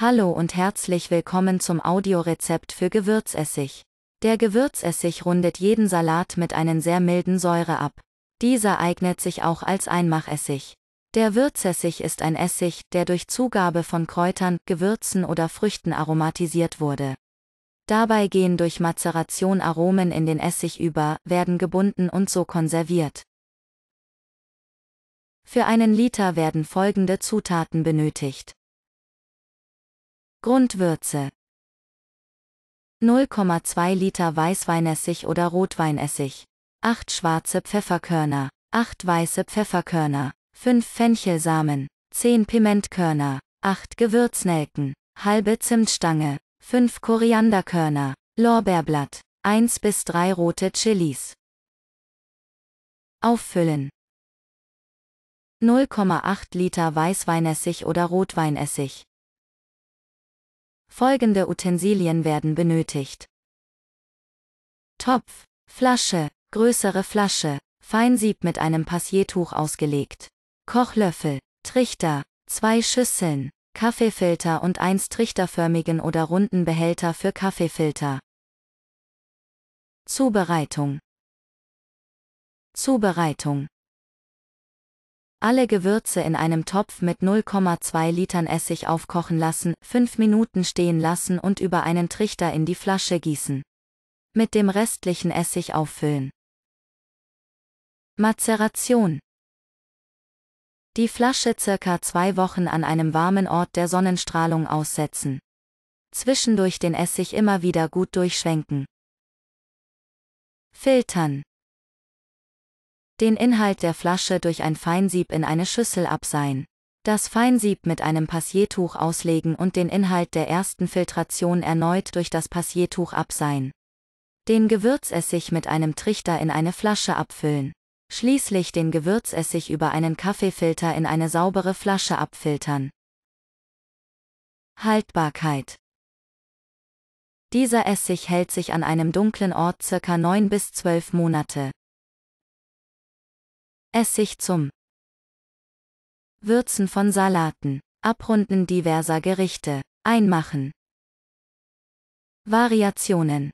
Hallo und herzlich willkommen zum Audiorezept für Gewürzessig. Der Gewürzessig rundet jeden Salat mit einem sehr milden Säure ab. Dieser eignet sich auch als Einmachessig. Der Würzessig ist ein Essig, der durch Zugabe von Kräutern, Gewürzen oder Früchten aromatisiert wurde. Dabei gehen durch Mazeration Aromen in den Essig über, werden gebunden und so konserviert. Für einen Liter werden folgende Zutaten benötigt. Grundwürze 0,2 Liter Weißweinessig oder Rotweinessig, 8 schwarze Pfefferkörner, 8 weiße Pfefferkörner, 5 Fenchelsamen, 10 Pimentkörner, 8 Gewürznelken, halbe Zimtstange, 5 Korianderkörner, Lorbeerblatt, 1 bis 3 rote Chilis. Auffüllen 0,8 Liter Weißweinessig oder Rotweinessig, Folgende Utensilien werden benötigt. Topf, Flasche, größere Flasche, Feinsieb mit einem Passiertuch ausgelegt. Kochlöffel, Trichter, zwei Schüsseln, Kaffeefilter und eins trichterförmigen oder runden Behälter für Kaffeefilter. Zubereitung Zubereitung alle Gewürze in einem Topf mit 0,2 Litern Essig aufkochen lassen, 5 Minuten stehen lassen und über einen Trichter in die Flasche gießen. Mit dem restlichen Essig auffüllen. Mazeration. Die Flasche circa zwei Wochen an einem warmen Ort der Sonnenstrahlung aussetzen. Zwischendurch den Essig immer wieder gut durchschwenken. Filtern den Inhalt der Flasche durch ein Feinsieb in eine Schüssel abseihen. Das Feinsieb mit einem Passiertuch auslegen und den Inhalt der ersten Filtration erneut durch das Passiertuch abseihen. Den Gewürzessig mit einem Trichter in eine Flasche abfüllen. Schließlich den Gewürzessig über einen Kaffeefilter in eine saubere Flasche abfiltern. Haltbarkeit Dieser Essig hält sich an einem dunklen Ort circa 9 bis 12 Monate. Essig zum Würzen von Salaten, Abrunden diverser Gerichte, Einmachen. Variationen